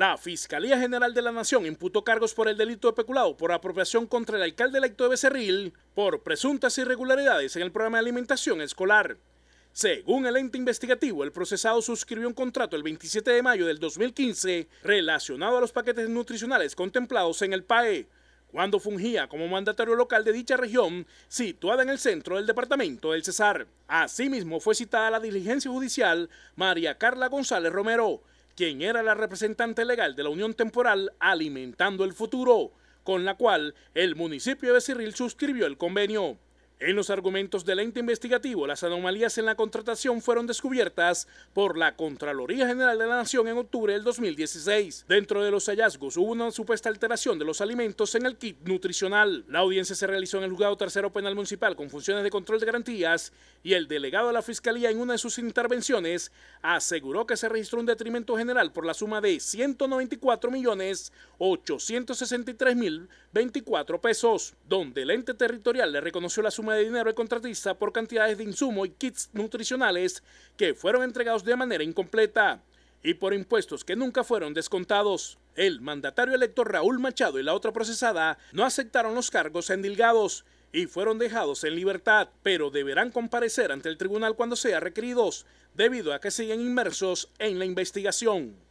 La Fiscalía General de la Nación imputó cargos por el delito de peculado por apropiación contra el alcalde electo de Becerril por presuntas irregularidades en el programa de alimentación escolar. Según el ente investigativo, el procesado suscribió un contrato el 27 de mayo del 2015 relacionado a los paquetes nutricionales contemplados en el PAE, cuando fungía como mandatario local de dicha región situada en el centro del departamento del Cesar. Asimismo, fue citada a la diligencia judicial María Carla González Romero, quien era la representante legal de la Unión Temporal Alimentando el Futuro, con la cual el municipio de Cirril suscribió el convenio. En los argumentos del ente investigativo, las anomalías en la contratación fueron descubiertas por la Contraloría General de la Nación en octubre del 2016. Dentro de los hallazgos hubo una supuesta alteración de los alimentos en el kit nutricional. La audiencia se realizó en el juzgado tercero penal municipal con funciones de control de garantías y el delegado de la Fiscalía en una de sus intervenciones aseguró que se registró un detrimento general por la suma de 194 millones pesos, donde el ente territorial le reconoció la suma de dinero al contratista por cantidades de insumo y kits nutricionales que fueron entregados de manera incompleta y por impuestos que nunca fueron descontados. El mandatario elector Raúl Machado y la otra procesada no aceptaron los cargos endilgados y fueron dejados en libertad, pero deberán comparecer ante el tribunal cuando sea requeridos, debido a que siguen inmersos en la investigación.